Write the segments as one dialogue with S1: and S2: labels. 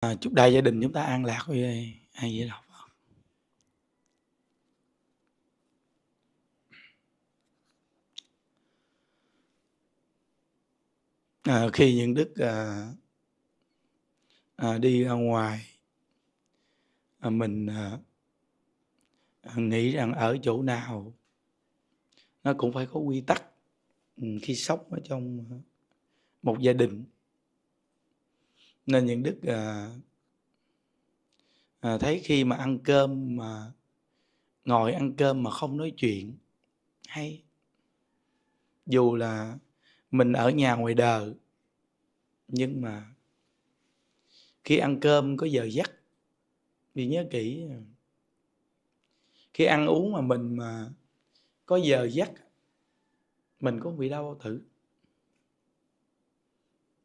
S1: à, chúc đại gia đình chúng ta an lạc với ai dễ đọc à, khi những đức à, à, đi ra ngoài à, mình à, à nghĩ rằng ở chỗ nào nó cũng phải có quy tắc ừ, khi sống ở trong à, một gia đình nên những đức à, à, thấy khi mà ăn cơm mà ngồi ăn cơm mà không nói chuyện hay dù là mình ở nhà ngoài đời nhưng mà khi ăn cơm có giờ dắt vì nhớ kỹ à, khi ăn uống mà mình mà có giờ dắt mình có bị đau bao tử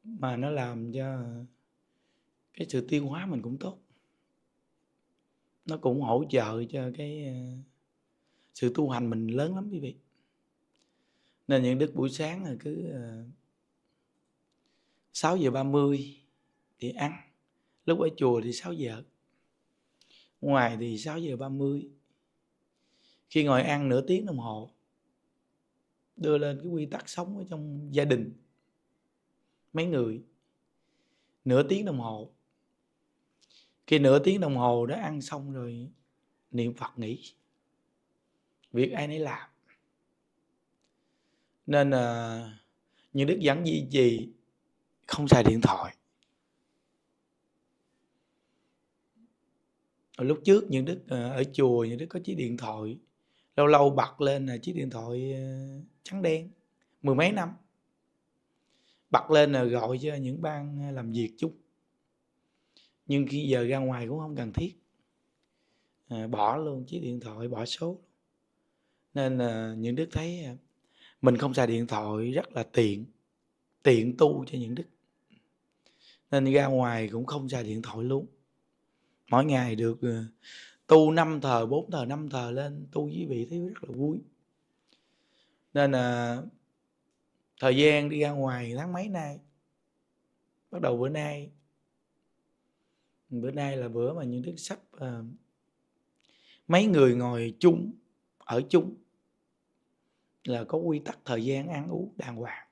S1: mà nó làm cho cái sự tiêu hóa mình cũng tốt nó cũng hỗ trợ cho cái ờ, sự tu hành mình lớn lắm quý vị nên những đức buổi sáng là cứ 6 ờ, giờ 30 thì ăn lúc ở chùa thì 6 giờ ngoài thì 6 giờ 30 khi ngồi ăn nửa tiếng đồng hồ đưa lên cái quy tắc sống ở trong gia đình mấy người nửa tiếng đồng hồ khi nửa tiếng đồng hồ đó ăn xong rồi niệm Phật nghỉ. Việc ai nấy làm. Nên à, những đức dẫn gì gì không xài điện thoại. lúc trước những đức ờ, ở chùa những đức có chiếc điện thoại lâu lâu bật lên là chiếc điện thoại ờ, trắng đen mười mấy năm bật lên là gọi cho những ban làm việc chút nhưng khi giờ ra ngoài cũng không cần thiết à, bỏ luôn chiếc điện thoại bỏ số nên à, những đức thấy à, mình không xài điện thoại rất là tiện tiện tu cho những đức nên ra ngoài cũng không xài điện thoại luôn mỗi ngày được à, tu năm thờ bốn thờ năm thờ lên tu với vị thấy rất là vui nên là thời gian đi ra ngoài tháng mấy nay bắt đầu bữa nay bữa nay là bữa mà những đức sắp à, mấy người ngồi chung ở chung là có quy tắc thời gian ăn uống đàng hoàng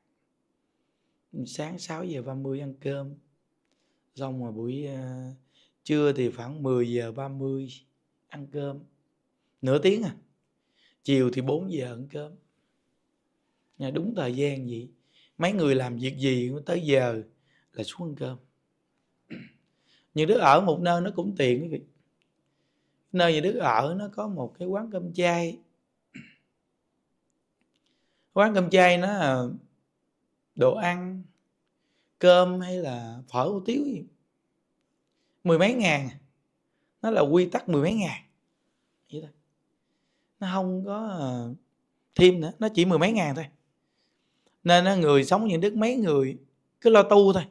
S1: sáng 6 giờ 30 ăn cơm xong rồi buổi à, trưa thì khoảng 10 giờ 30 ăn cơm nửa tiếng à chiều thì 4 giờ ăn cơm đúng thời gian vậy mấy người làm việc gì tới giờ là xuống ăn cơm những đứa ở một nơi nó cũng tiện quý vị nơi nhà đứa ở nó có một cái quán cơm chay quán cơm chay nó đồ ăn cơm hay là phở hủ tiếu gì mười mấy ngàn à. nó là quy tắc mười mấy ngàn vậy thôi nó không có ờ, thêm nữa nó chỉ mười mấy ngàn thôi nên nó người sống những đức mấy người cứ lo tu thôi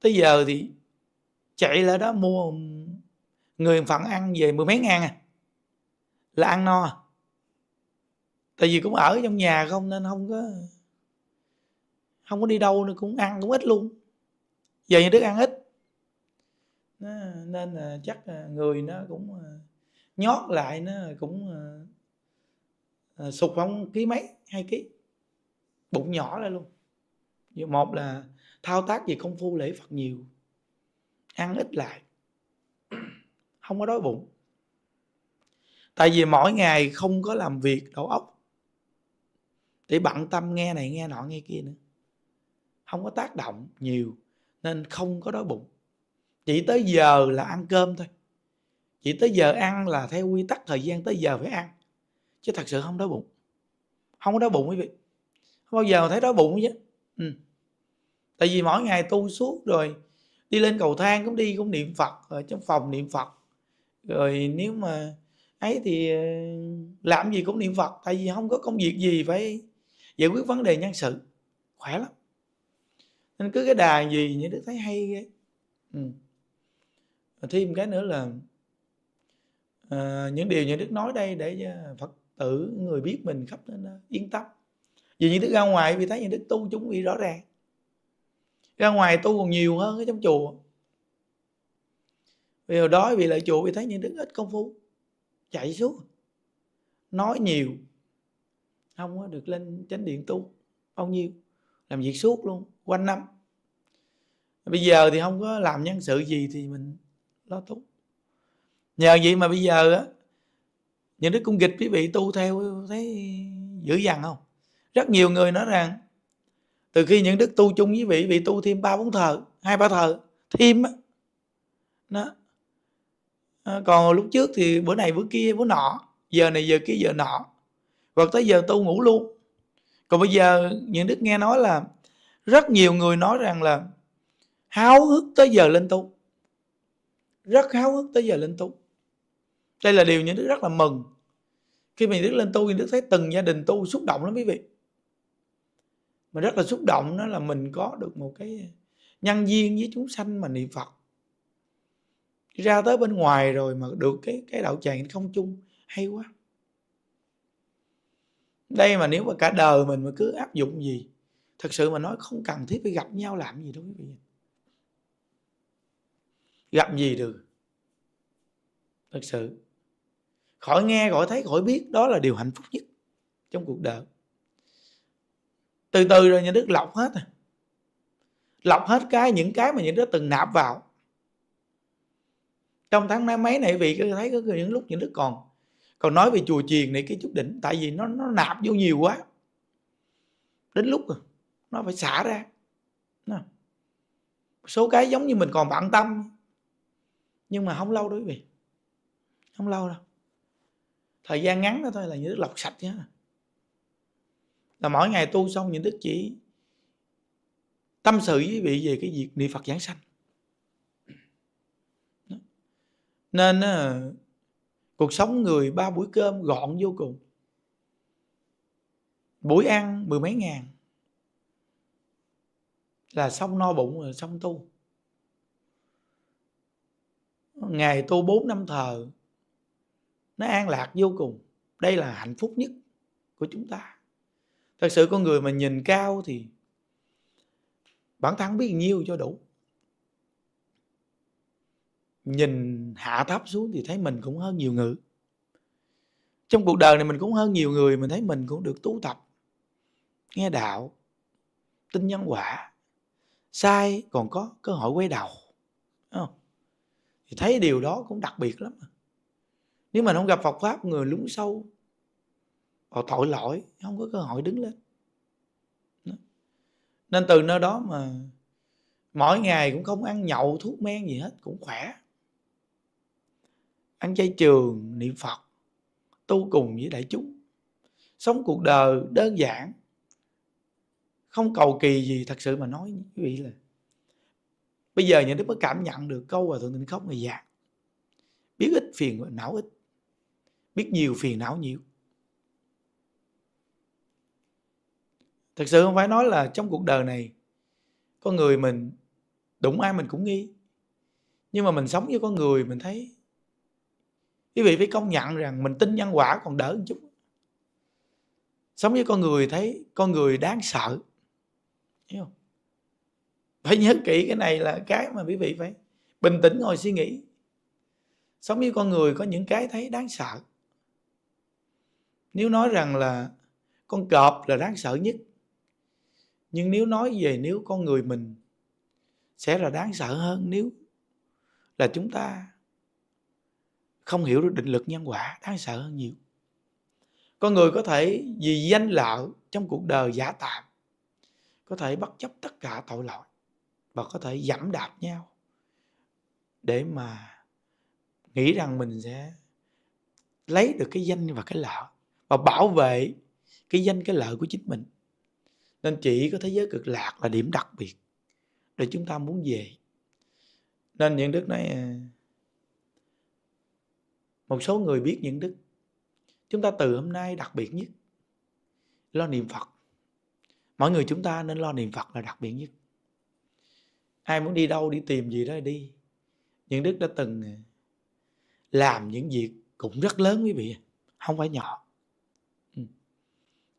S1: tới giờ thì chạy lại đó mua người phận ăn về mười mấy ngàn à là ăn no à tại vì cũng ở trong nhà không nên không có không có đi đâu nữa cũng ăn cũng ít luôn về nhà đức ăn ít nên chắc người nó cũng ờ, nhót lại nó cũng ờ, ờ, sụt không ký mấy hai ký bụng nhỏ ra luôn một là thao tác về công phu lễ phật nhiều ăn ít lại không có đói bụng tại vì mỗi ngày không có làm việc đầu óc để bận tâm nghe này nghe nọ nghe kia nữa không có tác động nhiều nên không có đói bụng chỉ tới giờ là ăn cơm thôi chỉ tới giờ ăn là theo quy tắc thời gian tới giờ phải ăn chứ thật sự không đói bụng không có đói bụng quý vị không bao giờ thấy đói bụng chứ ừ. tại vì mỗi ngày tu suốt rồi đi lên cầu thang cũng đi cũng niệm phật ở trong phòng niệm phật rồi nếu mà ấy thì ờ, làm gì cũng niệm phật tại vì không có công việc gì phải giải quyết vấn đề nhân sự khỏe lắm nên cứ cái đà gì những đức thấy hay ghê ừ. thêm cái nữa là à, những điều những đức nói đây để phật tử người biết mình khắp nên yên tâm vì những đức ra ngoài vì thấy những đức tu chúng bị rõ ràng ra ngoài tu còn nhiều hơn ở trong chùa vì hồi đó vì lại chùa vì thấy những đức ít công phu chạy suốt nói nhiều không có được lên chánh điện tu bao nhiêu làm việc suốt luôn quanh năm bây giờ thì không có làm nhân sự gì thì mình lo tu nhờ vậy mà bây giờ á những đức cung kịch quý vị tu theo thấy dữ dằn không rất nhiều người nói rằng từ khi những đức tu chung với vị vị tu thêm ba bốn thờ hai ba thờ thêm á đó ờ, còn lúc trước thì bữa này bữa kia bữa nọ giờ này giờ kia giờ nọ hoặc tới giờ tu ngủ luôn còn bây giờ những đức nghe nói là rất nhiều người nói rằng là háo hức tới giờ lên tu rất háo hức tới giờ lên tu đây là điều những đức rất là mừng khi mình đức lên tu những đức thấy từng gia đình tu xúc động lắm quý vị mà rất là xúc động đó là mình có được một cái nhân duyên với chúng sanh mà niệm phật ra tới bên ngoài rồi mà được cái cái đạo tràng không chung hay quá đây mà nếu mà cả đời mình mà cứ áp dụng gì thật sự mà nói không cần thiết phải gặp nhau làm gì đâu quý vị gặp gì được thật sự khỏi nghe khỏi thấy khỏi biết đó là điều hạnh phúc nhất trong cuộc đời từ từ rồi nhà nước lọc hết à. lọc hết cái những cái mà nhà nước từng nạp vào trong tháng năm mấy này vị thấy có những lúc những nước còn còn nói về chùa chiền này cái chút đỉnh tại vì nó nó nạp vô nhiều quá đến lúc rồi à, nó phải xả ra nó. số cái giống như mình còn bận tâm nhưng mà không lâu đối quý vị không lâu đâu thời gian ngắn đó thôi là như lọc sạch chứ là mỗi ngày tu xong những đức chỉ tâm sự với vị về cái việc niệm phật giảng sanh nên cuộc sống người ba buổi cơm gọn vô cùng buổi ăn mười mấy ngàn là xong no bụng rồi xong tu ngày tu bốn năm thờ nó an lạc vô cùng đây là hạnh phúc nhất của chúng ta thật sự con người mà nhìn cao thì bản thân biết nhiêu cho đủ nhìn hạ thấp xuống thì thấy mình cũng hơn nhiều người trong cuộc đời này mình cũng hơn nhiều người mình thấy mình cũng được tu tập nghe đạo tin nhân quả sai còn có cơ hội quay đầu không? thì thấy điều đó cũng đặc biệt lắm nếu mà không gặp Phật pháp người lúng sâu họ tội lỗi không có cơ hội đứng lên nên từ nơi đó mà mỗi ngày cũng không ăn nhậu thuốc men gì hết cũng khỏe ăn chay trường niệm phật tu cùng với đại chúng sống cuộc đời đơn giản không cầu kỳ gì thật sự mà nói quý vị là bây giờ những đức mới cảm nhận được câu và thượng tịnh khóc người già biết ít phiền não ít biết nhiều phiền não nhiều thực sự không phải nói là trong cuộc đời này con người mình đụng ai mình cũng nghi nhưng mà mình sống với con người mình thấy quý vị phải công nhận rằng mình tin nhân quả còn đỡ một chút sống với con người thấy con người đáng sợ hiểu không phải nhớ kỹ cái này là cái mà quý vị phải bình tĩnh ngồi suy nghĩ sống với con người có những cái thấy đáng sợ nếu nói rằng là con cọp là đáng sợ nhất nhưng nếu nói về nếu con người mình sẽ là đáng sợ hơn nếu là chúng ta không hiểu được định lực nhân quả đáng sợ hơn nhiều con người có thể vì danh lợi trong cuộc đời giả tạm có thể bất chấp tất cả tội lỗi và có thể giảm đạp nhau để mà nghĩ rằng mình sẽ lấy được cái danh và cái lợi và bảo vệ cái danh cái lợi của chính mình nên chỉ có thế giới cực lạc là điểm đặc biệt để chúng ta muốn về nên những đức này một số người biết những đức chúng ta từ hôm nay đặc biệt nhất lo niệm phật mọi người chúng ta nên lo niệm phật là đặc biệt nhất ai muốn đi đâu đi tìm gì đó đi những đức đã từng à, làm những việc cũng rất lớn quý vị không phải nhỏ ừ.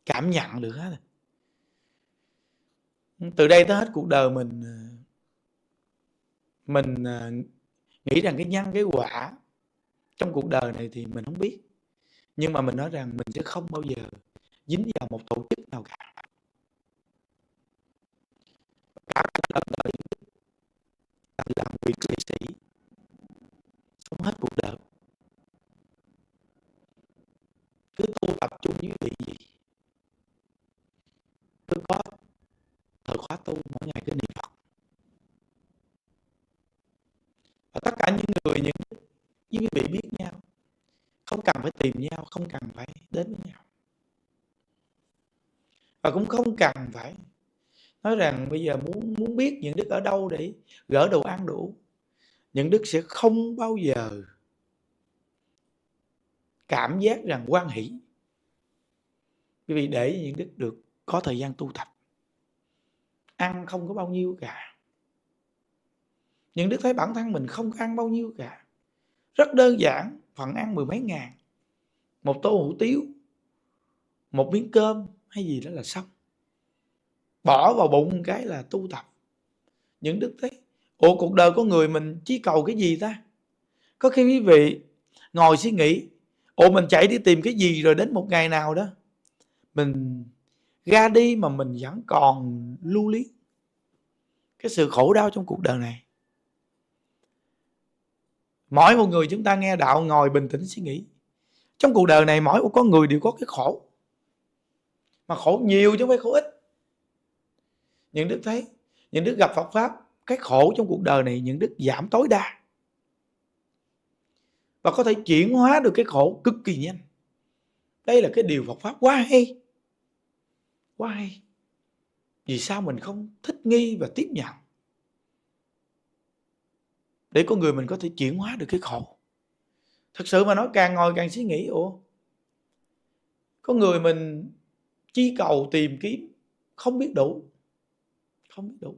S1: cảm nhận được hết từ đây tới hết cuộc đời mình ờ, mình ờ, nghĩ rằng cái nhân cái quả trong cuộc đời này thì mình không biết nhưng mà mình nói rằng mình sẽ không bao giờ dính vào một tổ chức nào cả cả cuộc đời đời làm việc nghệ sĩ sống hết cuộc đời cứ tu tập chung với vị gì cần phải tìm nhau không cần phải đến với nhau và cũng không cần phải nói rằng bây giờ muốn muốn biết những đức ở đâu để gỡ đồ ăn đủ những đức sẽ không bao giờ cảm giác rằng quan hỷ vì để những đức được có thời gian tu tập ăn không có bao nhiêu cả những đức thấy bản thân mình không ăn bao nhiêu cả rất đơn giản phần ăn mười mấy ngàn một tô hủ tiếu một miếng cơm hay gì đó là xong bỏ vào bụng cái là tu tập những đức thế ủa cuộc đời của người mình chỉ cầu cái gì ta có khi quý vị ngồi suy nghĩ ủa mình chạy đi tìm cái gì rồi đến một ngày nào đó mình ra đi mà mình vẫn còn lưu lý cái sự khổ đau trong cuộc đời này mỗi một người chúng ta nghe đạo ngồi bình tĩnh suy nghĩ trong cuộc đời này mỗi một con người đều có cái khổ mà khổ nhiều chứ không phải khổ ít những đức thấy những đức gặp phật pháp cái khổ trong cuộc đời này những đức giảm tối đa và có thể chuyển hóa được cái khổ cực kỳ nhanh đây là cái điều phật pháp quá hay quá hay vì sao mình không thích nghi và tiếp nhận để con người mình có thể chuyển hóa được cái khổ thật sự mà nói càng ngồi càng suy nghĩ ủa có người mình chi cầu tìm kiếm không biết đủ không biết đủ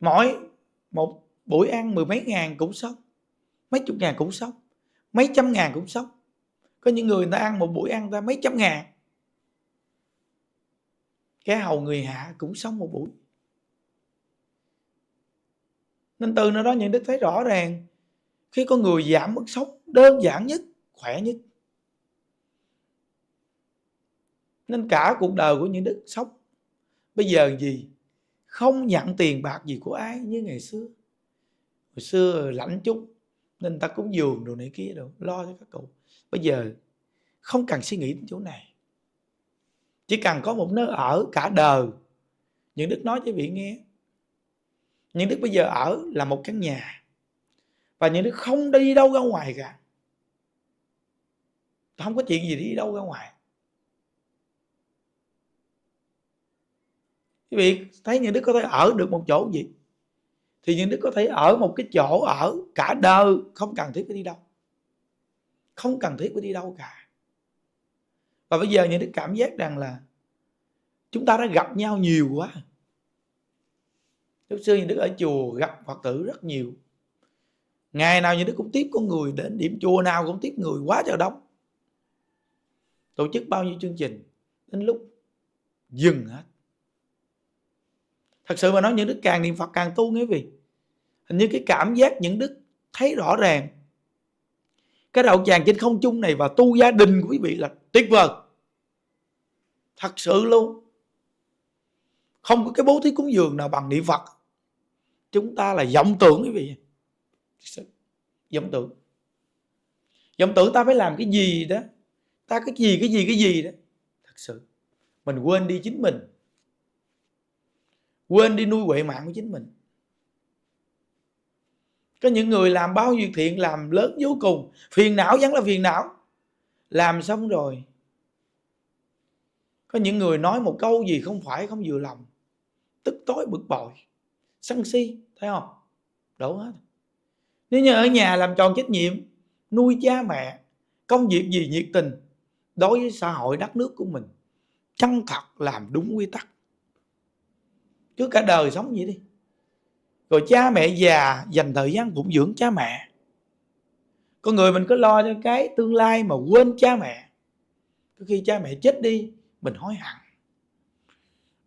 S1: mỗi một buổi ăn mười mấy ngàn cũng sốc mấy chục ngàn cũng sốc mấy trăm ngàn cũng sốc có những người người ta ăn một buổi ăn ra mấy trăm ngàn cái hầu người hạ cũng sống một buổi nên từ nơi đó những đức thấy rõ ràng khi con người giảm mức sống đơn giản nhất khỏe nhất nên cả cuộc đời của những đức sống bây giờ gì không nhận tiền bạc gì của ai như ngày xưa hồi xưa lãnh chúng nên ta cúng dường đồ này kia đồ lo cho các cụ bây giờ không cần suy nghĩ đến chỗ này chỉ cần có một nơi ở cả đời những đức nói cho vị nghe những đức bây giờ ở là một căn nhà và những đứa không đi đâu ra ngoài cả không có chuyện gì đi đâu ra ngoài quý vị thấy những đứa có thể ở được một chỗ gì thì những đứa có thể ở một cái chỗ ở cả đời không cần thiết phải đi đâu không cần thiết phải đi đâu cả và bây giờ những đứa cảm giác rằng là chúng ta đã gặp nhau nhiều quá lúc xưa những đứa ở chùa gặp phật tử rất nhiều ngày nào như đức cũng tiếp có người đến điểm chùa nào cũng tiếp người quá trời đông tổ chức bao nhiêu chương trình đến lúc dừng hết thật sự mà nói những đức càng niệm phật càng tu nghĩa vì hình như cái cảm giác những đức thấy rõ ràng cái đạo tràng trên không chung này và tu gia đình của quý vị là tuyệt vời thật sự luôn không có cái bố thí cúng dường nào bằng niệm phật chúng ta là vọng tưởng quý vị sự giống tưởng giống tưởng ta phải làm cái gì đó ta cái gì cái gì cái gì đó thật sự mình quên đi chính mình quên đi nuôi huệ mạng của chính mình có những người làm bao nhiêu thiện làm lớn vô cùng phiền não vẫn là phiền não làm xong rồi có những người nói một câu gì không phải không vừa lòng tức tối bực bội sân si thấy không đủ hết nếu như ở nhà làm tròn trách nhiệm nuôi cha mẹ công việc gì nhiệt tình đối với xã hội đất nước của mình chân thật làm đúng quy tắc cứ cả đời sống vậy đi rồi cha mẹ già dành thời gian phụng dưỡng cha mẹ con người mình cứ lo cho cái tương lai mà quên cha mẹ có khi cha mẹ chết đi mình hối hận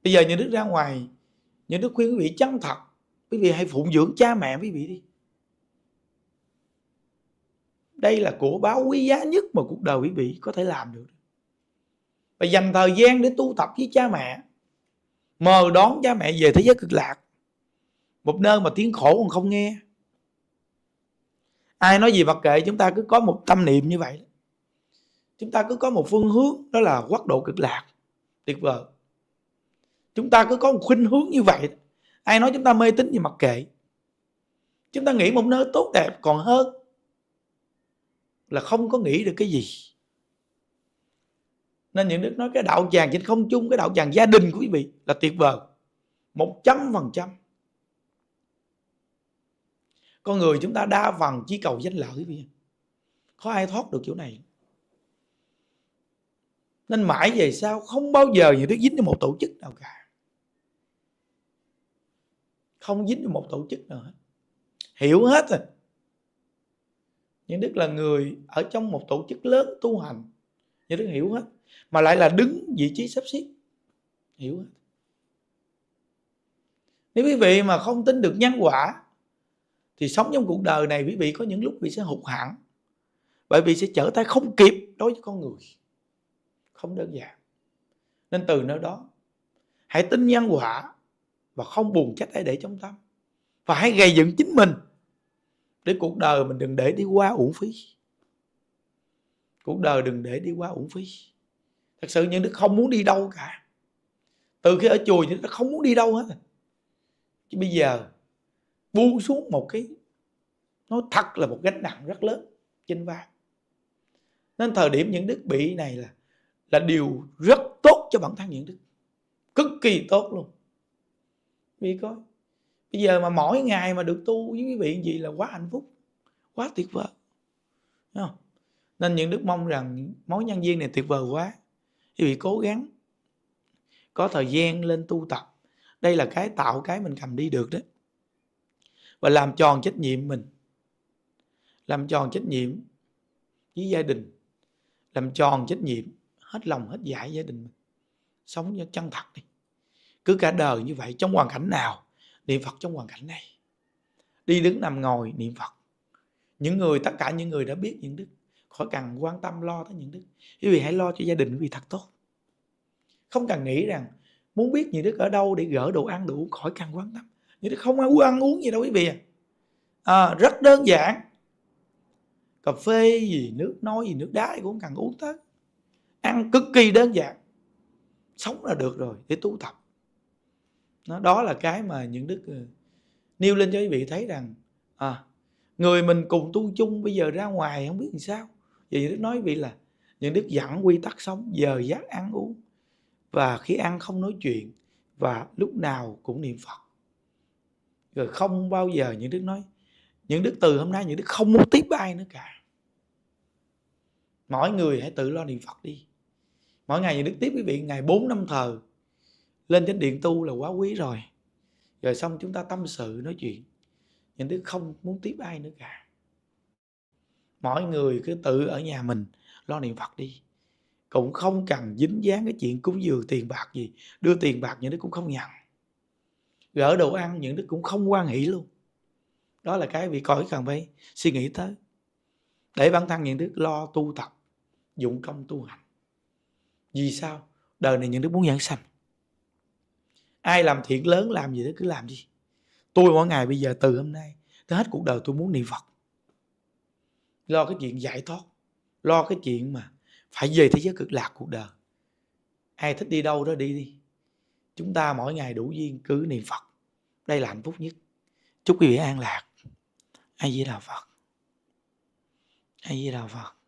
S1: bây giờ những đức ra ngoài những đức khuyên quý vị chân thật quý vị hãy phụng dưỡng cha mẹ quý vị đi đây là cổ báo quý giá nhất mà cuộc đời quý vị có thể làm được và dành thời gian để tu tập với cha mẹ mờ đón cha mẹ về thế giới cực lạc một nơi mà tiếng khổ còn không nghe ai nói gì mặc kệ chúng ta cứ có một tâm niệm như vậy chúng ta cứ có một phương hướng đó là quốc độ cực lạc tuyệt vời chúng ta cứ có một khuynh hướng như vậy ai nói chúng ta mê tín gì mặc kệ chúng ta nghĩ một nơi tốt đẹp còn hơn là không có nghĩ được cái gì nên những đức nói cái đạo tràng trên không chung cái đạo tràng gia đình của quý vị là tuyệt vời một trăm phần trăm con người chúng ta đa phần chỉ cầu danh lợi quý vị có ai thoát được kiểu này nên mãi về sau không bao giờ những đức dính vào một tổ chức nào cả không dính vào một tổ chức nào hết hiểu hết rồi những đức là người ở trong một tổ chức lớn tu hành những đức hiểu hết mà lại là đứng vị trí sắp xếp hiểu hết nếu quý vị mà không tin được nhân quả thì sống trong cuộc đời này quý vị có những lúc bị sẽ hụt hẳn bởi vì sẽ trở tay không kịp đối với con người không đơn giản nên từ nơi đó hãy tin nhân quả và không buồn trách ai để trong tâm và hãy gây dựng chính mình để cuộc đời mình đừng để đi qua uổng phí cuộc đời đừng để đi qua uổng phí thật sự những đức không muốn đi đâu cả từ khi ở chùa những đức không muốn đi đâu hết chứ bây giờ buông xuống một cái nó thật là một gánh nặng rất lớn trên vai nên thời điểm những đức bị này là là điều rất tốt cho bản thân những đức cực kỳ tốt luôn vì coi bây giờ mà mỗi ngày mà được tu với quý vị gì là quá hạnh phúc quá tuyệt vời không? nên những đức mong rằng mối nhân viên này tuyệt vời quá quý vị cố gắng có thời gian lên tu tập đây là cái tạo cái mình cầm đi được đó và làm tròn trách nhiệm mình làm tròn trách nhiệm với gia đình làm tròn trách nhiệm hết lòng hết giải dạ gia đình mình sống cho chân thật đi cứ cả đời như vậy trong hoàn cảnh nào niệm phật trong hoàn cảnh này đi đứng nằm ngồi niệm phật những người tất cả những người đã biết những đức khỏi cần quan tâm lo tới những đức quý vị hãy lo cho gia đình quý vị thật tốt không cần nghĩ rằng muốn biết những đức ở đâu để gỡ đồ ăn đủ khỏi cần quan tâm những đức không ăn uống gì đâu quý vị à. à, rất đơn giản cà phê gì nước nói gì nước đá cũng cần uống tới ăn cực kỳ đơn giản sống là được rồi để tu tập nó đó là cái mà những đức ừ, nêu lên cho quý vị thấy rằng à, người mình cùng tu chung bây giờ ra ngoài không biết làm sao vậy những đức nói vị là những đức dặn quy tắc sống giờ giác ăn uống và khi ăn không nói chuyện và lúc nào cũng niệm phật rồi không bao giờ những đức nói những đức từ hôm nay những đức không muốn tiếp ai nữa cả mỗi người hãy tự lo niệm phật đi mỗi ngày những đức tiếp quý vị ngày bốn năm thờ lên chánh điện tu là quá quý rồi rồi xong chúng ta tâm sự nói chuyện những thứ không muốn tiếp ai nữa cả mọi người cứ tự ở nhà mình lo niệm phật đi cũng không cần dính dáng cái chuyện cúng dường tiền bạc gì đưa tiền bạc những đứa cũng không nhận gỡ đồ ăn những đứa cũng không quan hệ luôn đó là cái vị cõi cần phải suy nghĩ tới để bản thân những đứa lo tu tập dụng công tu hành vì sao đời này những đứa muốn giảng sanh ai làm thiện lớn làm gì đó cứ làm đi tôi mỗi ngày bây giờ từ hôm nay tới hết cuộc đời tôi muốn niệm phật lo cái chuyện giải thoát lo cái chuyện mà phải về thế giới cực lạc cuộc đời ai thích đi đâu đó đi đi chúng ta mỗi ngày đủ duyên cứ niệm phật đây là hạnh phúc nhất chúc quý vị an lạc ai di đạo phật ai di đạo phật